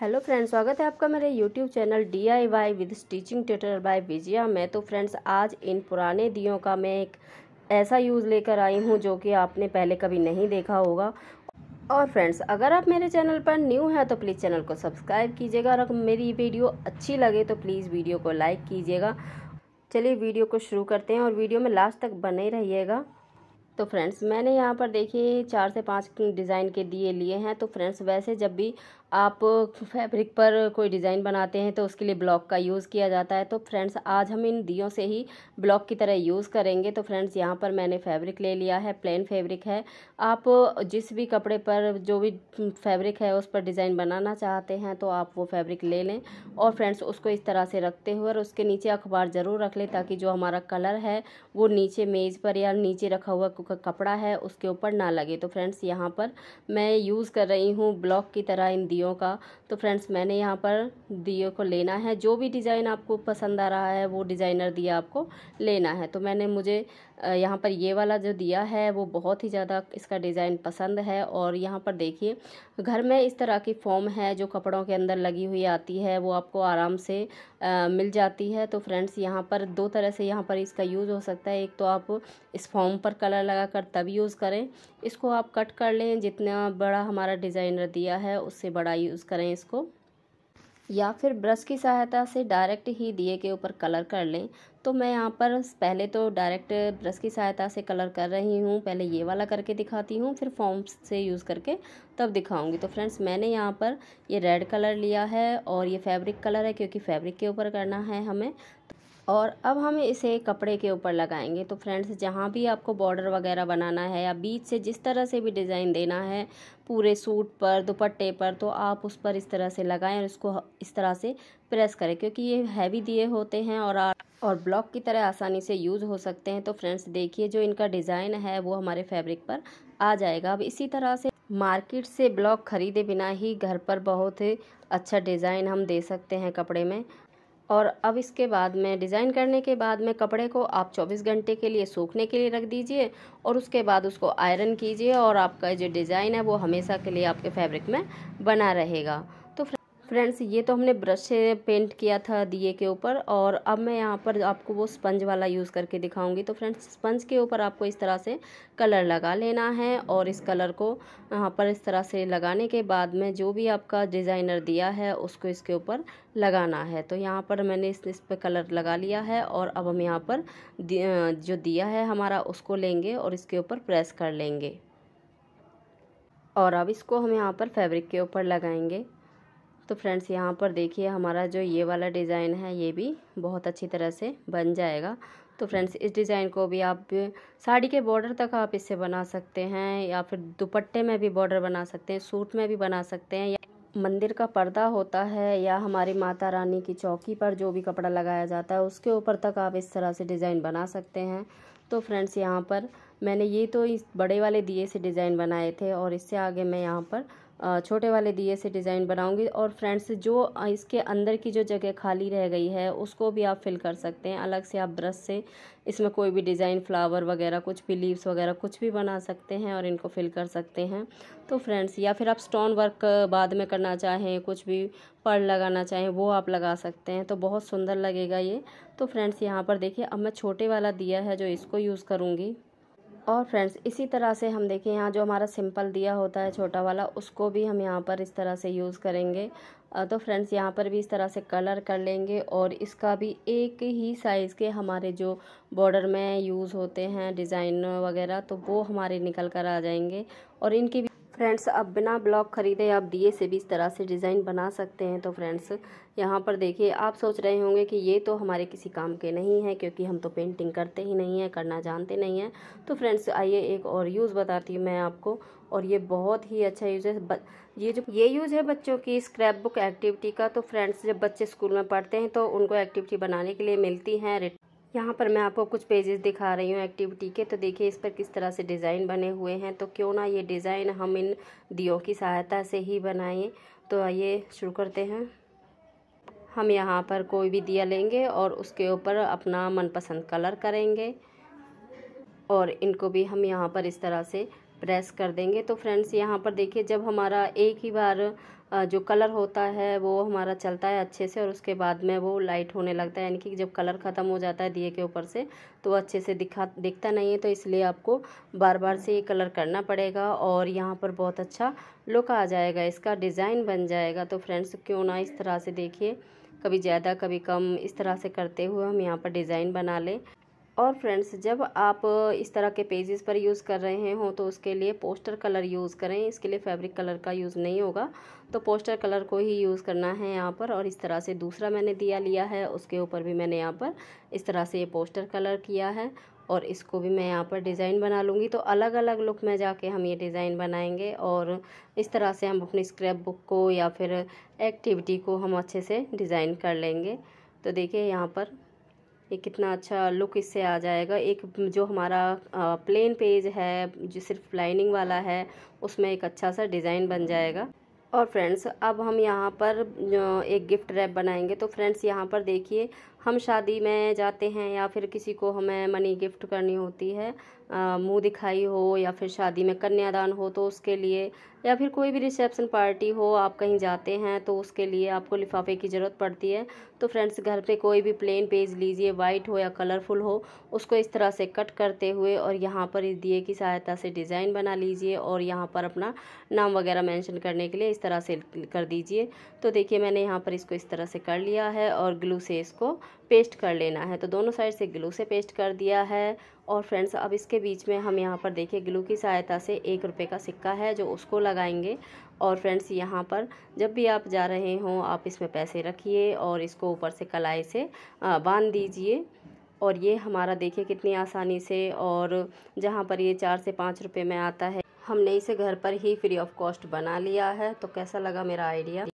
hello friends स्वागत है आपका मेरे YouTube channel D I Y with stitching tutor by Vijaya मैं तो फ्रेंड्स आज इन पुराने दियों का मैं एक ऐसा यूज़ लेकर आई हूँ जो कि आपने पहले कभी नहीं देखा होगा और फ्रेंड्स अगर आप मेरे चैनल पर न्यू हैं तो प्लीज़ चैनल को सब्सक्राइब कीजिएगा और अगर मेरी वीडियो अच्छी लगे तो प्लीज़ वीडियो को लाइक कीजिएगा चलिए वीडियो को शुरू करते हैं और वीडियो में लास्ट तक बने रहिएगा तो फ्रेंड्स मैंने यहाँ पर देखिए चार से पाँच डिज़ाइन के दिए लिए हैं तो फ्रेंड्स वैसे जब भी आप फैब्रिक पर कोई डिज़ाइन बनाते हैं तो उसके लिए ब्लॉक का यूज़ किया जाता है तो फ्रेंड्स आज हम इन दियों से ही ब्लॉक की तरह यूज़ करेंगे तो फ्रेंड्स यहाँ पर मैंने फैब्रिक ले लिया है प्लेन फैब्रिक है आप जिस भी कपड़े पर जो भी फैब्रिक है उस पर डिज़ाइन बनाना चाहते हैं तो आप वो फैब्रिक ले लें और फ्रेंड्स उसको इस तरह से रखते हुए और उसके नीचे अखबार ज़रूर रख लें ताकि जो हमारा कलर है वो नीचे मेज़ पर या नीचे रखा हुआ का कपड़ा है उसके ऊपर ना लगे तो फ्रेंड्स यहाँ पर मैं यूज़ कर रही हूँ ब्लॉक की तरह इन दियों का तो फ्रेंड्स मैंने यहाँ पर दियो को लेना है जो भी डिज़ाइन आपको पसंद आ रहा है वो डिज़ाइनर दिया आपको लेना है तो मैंने मुझे यहाँ पर ये वाला जो दिया है वो बहुत ही ज़्यादा इसका डिज़ाइन पसंद है और यहाँ पर देखिए घर में इस तरह की फॉर्म है जो कपड़ों के अंदर लगी हुई आती है वो आपको आराम से आ, मिल जाती है तो फ्रेंड्स यहाँ पर दो तरह से यहाँ पर इसका यूज़ हो सकता है एक तो आप इस फॉर्म पर कलर लगा कर तब यूज़ करें इसको आप कट कर लें जितना बड़ा हमारा डिज़ाइनर दिया है उससे बड़ा यूज़ करें इसको या फिर ब्रश की सहायता से डायरेक्ट ही दिए के ऊपर कलर कर लें तो मैं यहाँ पर पहले तो डायरेक्ट ब्रश की सहायता से कलर कर रही हूँ पहले ये वाला करके दिखाती हूँ फिर फॉर्म से यूज़ करके तब दिखाऊंगी तो फ्रेंड्स मैंने यहाँ पर ये रेड कलर लिया है और ये फैब्रिक कलर है क्योंकि फैब्रिक के ऊपर करना है हमें और अब हम इसे कपड़े के ऊपर लगाएंगे तो फ्रेंड्स जहाँ भी आपको बॉर्डर वगैरह बनाना है या बीच से जिस तरह से भी डिज़ाइन देना है पूरे सूट पर दुपट्टे पर तो आप उस पर इस तरह से लगाएं और इसको इस तरह से प्रेस करें क्योंकि ये हैवी दिए होते हैं और और ब्लॉक की तरह आसानी से यूज़ हो सकते हैं तो फ्रेंड्स देखिए जो इनका डिज़ाइन है वो हमारे फैब्रिक पर आ जाएगा अब इसी तरह से मार्केट से ब्लॉक ख़रीदे बिना ही घर पर बहुत अच्छा डिज़ाइन हम दे सकते हैं कपड़े में और अब इसके बाद में डिज़ाइन करने के बाद में कपड़े को आप 24 घंटे के लिए सूखने के लिए रख दीजिए और उसके बाद उसको आयरन कीजिए और आपका जो डिज़ाइन है वो हमेशा के लिए आपके फैब्रिक में बना रहेगा फ्रेंड्स ये तो हमने ब्रश से पेंट किया था दिए के ऊपर और अब मैं यहाँ पर आपको वो स्पंज वाला यूज़ करके दिखाऊंगी तो फ्रेंड्स स्पंज के ऊपर आपको इस तरह से कलर लगा लेना है और इस कलर को यहाँ पर इस तरह से लगाने के बाद में जो भी आपका डिज़ाइनर दिया है उसको इसके ऊपर लगाना है तो यहाँ पर मैंने इस इस पर कलर लगा लिया है और अब हम यहाँ पर जो दिया है हमारा उसको लेंगे और इसके ऊपर प्रेस कर लेंगे और अब इसको हम यहाँ पर फैब्रिक के ऊपर लगाएंगे तो फ्रेंड्स यहाँ पर देखिए हमारा जो ये वाला डिज़ाइन है ये भी बहुत अच्छी तरह से बन जाएगा तो फ्रेंड्स इस डिज़ाइन को भी आप साड़ी के बॉर्डर तक आप इससे बना सकते हैं या फिर दुपट्टे में भी बॉर्डर बना सकते हैं सूट में भी बना सकते हैं या मंदिर का पर्दा होता है या हमारी माता रानी की चौकी पर जो भी कपड़ा लगाया जाता है उसके ऊपर तक आप इस तरह से डिज़ाइन बना सकते हैं तो फ्रेंड्स यहाँ पर मैंने ये तो इस बड़े वाले दिए से डिज़ाइन बनाए थे और इससे आगे मैं यहाँ पर छोटे वाले दिए से डिज़ाइन बनाऊंगी और फ्रेंड्स जो इसके अंदर की जो जगह खाली रह गई है उसको भी आप फिल कर सकते हैं अलग से आप ब्रश से इसमें कोई भी डिज़ाइन फ्लावर वगैरह कुछ भी लीव्स वगैरह कुछ भी बना सकते हैं और इनको फिल कर सकते हैं तो फ्रेंड्स या फिर आप स्टोन वर्क बाद में करना चाहें कुछ भी पर्ल लगाना चाहें वो आप लगा सकते हैं तो बहुत सुंदर लगेगा ये तो फ्रेंड्स यहाँ पर देखिए अब मैं छोटे वाला दिया है जो इसको यूज़ करूँगी और फ्रेंड्स इसी तरह से हम देखें यहाँ जो हमारा सिंपल दिया होता है छोटा वाला उसको भी हम यहाँ पर इस तरह से यूज़ करेंगे तो फ्रेंड्स यहाँ पर भी इस तरह से कलर कर लेंगे और इसका भी एक ही साइज़ के हमारे जो बॉर्डर में यूज़ होते हैं डिज़ाइन वगैरह तो वो हमारे निकल कर आ जाएंगे और इनकी भी फ्रेंड्स अब बिना ब्लॉक ख़रीदे आप दिए से भी इस तरह से डिज़ाइन बना सकते हैं तो फ्रेंड्स यहाँ पर देखिए आप सोच रहे होंगे कि ये तो हमारे किसी काम के नहीं है क्योंकि हम तो पेंटिंग करते ही नहीं है करना जानते नहीं हैं तो फ्रेंड्स आइए एक और यूज़ बताती हूँ मैं आपको और ये बहुत ही अच्छा यूज़ है ब... ये जो ये यूज़ है बच्चों की स्क्रैप बुक एक्टिविटी का तो फ्रेंड्स जब बच्चे स्कूल में पढ़ते हैं तो उनको एक्टिविटी बनाने के लिए मिलती हैं यहाँ पर मैं आपको कुछ पेजेस दिखा रही हूँ एक्टिविटी के तो देखिए इस पर किस तरह से डिज़ाइन बने हुए हैं तो क्यों ना ये डिज़ाइन हम इन दियों की सहायता से ही बनाएं तो आइए शुरू करते हैं हम यहाँ पर कोई भी दिया लेंगे और उसके ऊपर अपना मनपसंद कलर करेंगे और इनको भी हम यहाँ पर इस तरह से प्रेस कर देंगे तो फ्रेंड्स यहाँ पर देखिए जब हमारा एक ही बार जो कलर होता है वो हमारा चलता है अच्छे से और उसके बाद में वो लाइट होने लगता है यानी कि जब कलर ख़त्म हो जाता है दिए के ऊपर से तो अच्छे से दिखा दिखता नहीं है तो इसलिए आपको बार बार से ये कलर करना पड़ेगा और यहाँ पर बहुत अच्छा लुक आ जाएगा इसका डिज़ाइन बन जाएगा तो फ्रेंड्स क्यों ना इस तरह से देखिए कभी ज़्यादा कभी कम इस तरह से करते हुए हम यहाँ पर डिज़ाइन बना लें और फ्रेंड्स जब आप इस तरह के पेजेस पर यूज़ कर रहे हों तो उसके लिए पोस्टर कलर यूज़ करें इसके लिए फैब्रिक कलर का यूज़ नहीं होगा तो पोस्टर कलर को ही यूज़ करना है यहाँ पर और इस तरह से दूसरा मैंने दिया लिया है उसके ऊपर भी मैंने यहाँ पर इस तरह से ये पोस्टर कलर किया है और इसको भी मैं यहाँ पर डिज़ाइन बना लूँगी तो अलग अलग लुक में जाके हम ये डिज़ाइन बनाएंगे और इस तरह से हम अपनी स्क्रैप बुक को या फिर एक्टिविटी को हम अच्छे से डिज़ाइन कर लेंगे तो देखिए यहाँ पर ये कितना अच्छा लुक इससे आ जाएगा एक जो हमारा प्लेन पेज है जो सिर्फ लाइनिंग वाला है उसमें एक अच्छा सा डिज़ाइन बन जाएगा और फ्रेंड्स अब हम यहाँ पर एक गिफ्ट रैप बनाएंगे तो फ्रेंड्स यहाँ पर देखिए हम शादी में जाते हैं या फिर किसी को हमें मनी गिफ्ट करनी होती है मुँह दिखाई हो या फिर शादी में कन्यादान हो तो उसके लिए या फिर कोई भी रिसेप्शन पार्टी हो आप कहीं जाते हैं तो उसके लिए आपको लिफाफे की ज़रूरत पड़ती है तो फ्रेंड्स घर पे कोई भी प्लेन पेज लीजिए वाइट हो या कलरफुल हो उसको इस तरह से कट करते हुए और यहाँ पर इस दिए की सहायता से डिज़ाइन बना लीजिए और यहाँ पर अपना नाम वगैरह मैंशन करने के लिए इस तरह से कर दीजिए तो देखिए मैंने यहाँ पर इसको इस तरह से कर लिया है और ग्लू से इसको पेस्ट कर लेना है तो दोनों साइड से ग्लू से पेस्ट कर दिया है और फ्रेंड्स अब इसके बीच में हम यहाँ पर देखिए ग्लू की सहायता से एक रुपये का सिक्का है जो उसको लगाएंगे और फ्रेंड्स यहाँ पर जब भी आप जा रहे हों आप इसमें पैसे रखिए और इसको ऊपर से कलाई से बांध दीजिए और ये हमारा देखिए कितनी आसानी से और जहाँ पर ये चार से पाँच रुपये में आता है हमने इसे घर पर ही फ्री ऑफ कॉस्ट बना लिया है तो कैसा लगा मेरा आइडिया